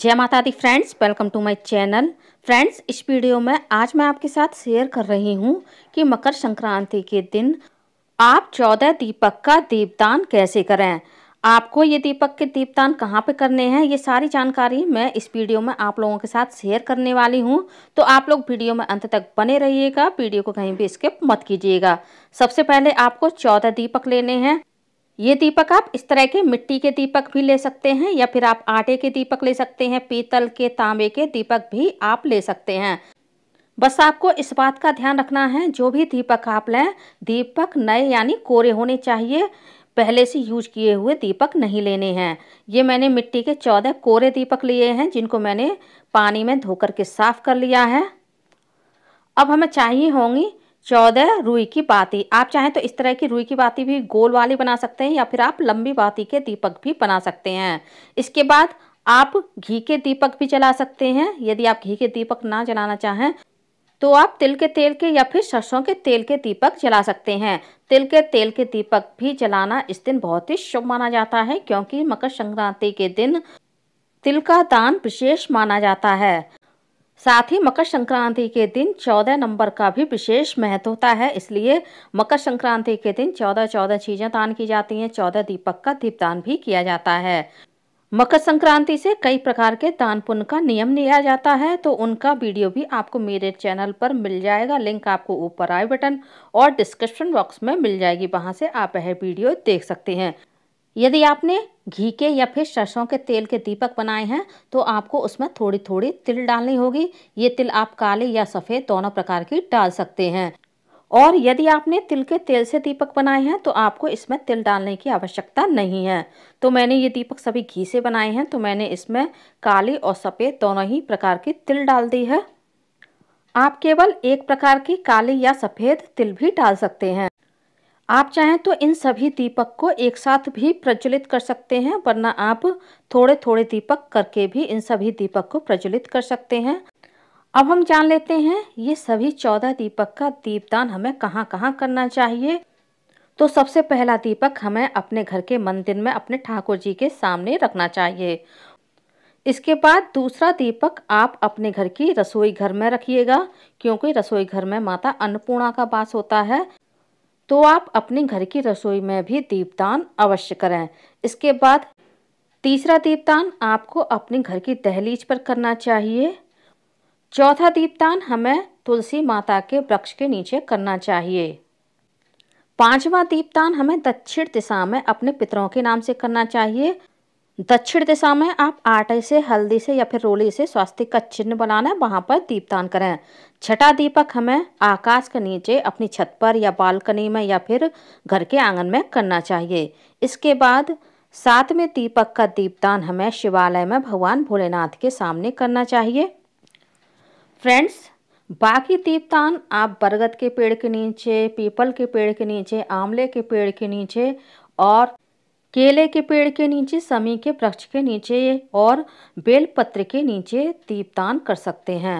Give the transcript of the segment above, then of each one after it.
जय माता दी friends welcome to my channel friends इस वीडियो में आज मैं आपके साथ शेयर कर रही हूँ कि मकर संक्रांति के दिन आप चौदह दीपक का दीपदान कैसे करें आपको ये दीपक के दीपदान कहाँ पे करने हैं ये सारी जानकारी मैं इस वीडियो में आप लोगों के साथ शेयर करने वाली हूँ तो आप लोग वीडियो में अंत तक बने रहिएगा वीडियो को कहीं भी स्किप मत कीजिएगा सबसे पहले आपको चौदह दीपक लेने हैं ये दीपक आप इस तरह के मिट्टी के दीपक भी ले सकते हैं या फिर आप आटे के दीपक ले सकते हैं पीतल के तांबे के दीपक भी आप ले सकते हैं बस आपको इस बात का ध्यान रखना है जो भी दीपक आप लें दीपक नए यानी कोरे होने चाहिए पहले से यूज किए हुए दीपक नहीं लेने हैं ये मैंने मिट्टी के चौदह कोरे दीपक लिए हैं जिनको मैंने पानी में धोकर के साफ़ कर लिया है अब हमें चाहिए होंगी चौदह रुई की बाती आप चाहें तो इस तरह की रुई की बाती भी गोल वाली बना सकते हैं या फिर आप लंबी बाती के दीपक भी बना सकते हैं इसके बाद आप घी के दीपक भी जला सकते हैं यदि आप घी के दीपक ना जलाना चाहें तो आप तिल के तेल के या फिर सरसों के तेल के दीपक जला सकते हैं तिल के तेल के दीपक भी जलाना इस दिन बहुत ही शुभ माना जाता है क्योंकि मकर संक्रांति के दिन तिल का दान विशेष माना जाता है साथ ही मकर संक्रांति के दिन चौदह नंबर का भी विशेष महत्व होता है इसलिए मकर संक्रांति के दिन चौदह चौदह चीज़ें दान की जाती हैं चौदह दीपक का दीपदान भी किया जाता है मकर संक्रांति से कई प्रकार के दान पुण्य का नियम लिया जाता है तो उनका वीडियो भी आपको मेरे चैनल पर मिल जाएगा लिंक आपको ऊपर आई बटन और डिस्क्रिप्शन बॉक्स में मिल जाएगी वहां से आप यह वीडियो देख सकते हैं यदि आपने घी के या फिर सरसों के तेल के दीपक बनाए हैं तो आपको उसमें थोड़ी थोड़ी तिल डालनी होगी ये तिल आप काले या सफ़ेद दोनों प्रकार की डाल सकते हैं और यदि आपने तिल के तेल से दीपक बनाए हैं तो आपको इसमें तिल डालने की आवश्यकता नहीं है तो मैंने ये दीपक सभी घी से बनाए हैं तो मैंने इसमें काली और सफ़ेद दोनों ही प्रकार की तिल डाल दी है आप केवल एक प्रकार की काली या सफ़ेद तिल भी डाल सकते हैं आप चाहें तो इन सभी दीपक को एक साथ भी प्रज्वलित कर सकते हैं वरना आप थोड़े थोड़े दीपक करके भी इन सभी दीपक को प्रज्वलित कर सकते हैं अब हम जान लेते हैं ये सभी चौदह दीपक का दीपदान हमें कहाँ कहाँ करना चाहिए तो सबसे पहला दीपक हमें अपने घर के मंदिर में अपने ठाकुर जी के सामने रखना चाहिए इसके बाद दूसरा दीपक आप अपने घर की रसोई घर में रखिएगा क्योंकि रसोई घर में माता अन्नपूर्णा का वास होता है तो आप अपने घर की रसोई में भी दीपदान अवश्य करें इसके बाद तीसरा दीपदान आपको अपने घर की दहलीज पर करना चाहिए चौथा दीपदान हमें तुलसी माता के वृक्ष के नीचे करना चाहिए पांचवा दीपदान हमें दक्षिण दिशा में अपने पितरों के नाम से करना चाहिए दक्षिण दिशा में आप आटे से हल्दी से या फिर रोली से स्वास्थ्य का चिन्ह बनाना है वहाँ पर दीपदान करें छठा दीपक हमें आकाश के नीचे अपनी छत पर या बालकनी में या फिर घर के आंगन में करना चाहिए इसके बाद सातवें दीपक का दीपदान हमें शिवालय में भगवान भोलेनाथ के सामने करना चाहिए फ्रेंड्स बाकी दीपदान आप बरगद के पेड़ के नीचे पीपल के पेड़ के नीचे आंवले के पेड़ के नीचे और केले के पेड़ के नीचे समी के वृक्ष के नीचे और बेलपत्र के नीचे दीपदान कर सकते हैं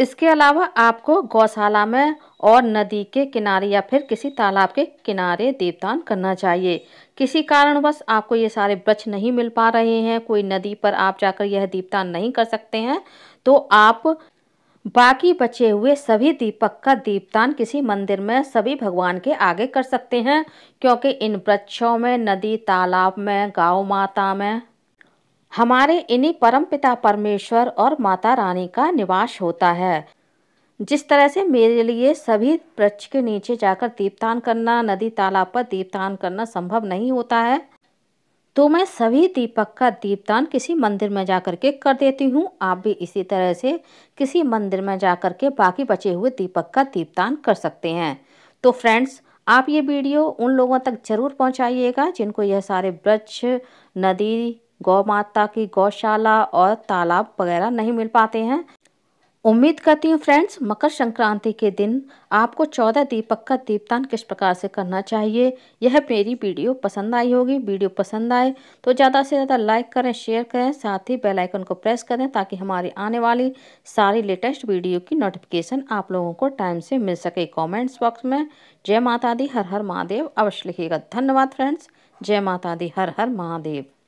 इसके अलावा आपको गौशाला में और नदी के किनारे या फिर किसी तालाब के किनारे देवदान करना चाहिए किसी कारणवश आपको ये सारे वृक्ष नहीं मिल पा रहे हैं कोई नदी पर आप जाकर यह दीपदान नहीं कर सकते हैं तो आप बाकी बचे हुए सभी दीपक का दीपदान किसी मंदिर में सभी भगवान के आगे कर सकते हैं क्योंकि इन वृक्षों में नदी तालाब में गौ माता में हमारे इन्हीं परम पिता परमेश्वर और माता रानी का निवास होता है जिस तरह से मेरे लिए सभी वृक्ष के नीचे जाकर दीपदान करना नदी तालाब पर दीपदान करना संभव नहीं होता है तो मैं सभी दीपक का दीपदान किसी मंदिर में जा कर के कर देती हूँ आप भी इसी तरह से किसी मंदिर में जा कर के बाकी बचे हुए दीपक का दीपदान कर सकते हैं तो फ्रेंड्स आप ये वीडियो उन लोगों तक ज़रूर पहुँचाइएगा जिनको यह सारे ब्रज नदी गौ माता की गौशाला और तालाब वगैरह नहीं मिल पाते हैं उम्मीद करती हूँ फ्रेंड्स मकर संक्रांति के दिन आपको चौदह दीपक का दीपदान किस प्रकार से करना चाहिए यह मेरी वीडियो पसंद आई होगी वीडियो पसंद आए तो ज़्यादा से ज़्यादा लाइक करें शेयर करें साथ ही बेल आइकन को प्रेस करें ताकि हमारी आने वाली सारी लेटेस्ट वीडियो की नोटिफिकेशन आप लोगों को टाइम से मिल सके कॉमेंट्स बॉक्स में जय माता दी हर हर महादेव अवश्य लिखिएगा धन्यवाद फ्रेंड्स जय माता दी हर हर महादेव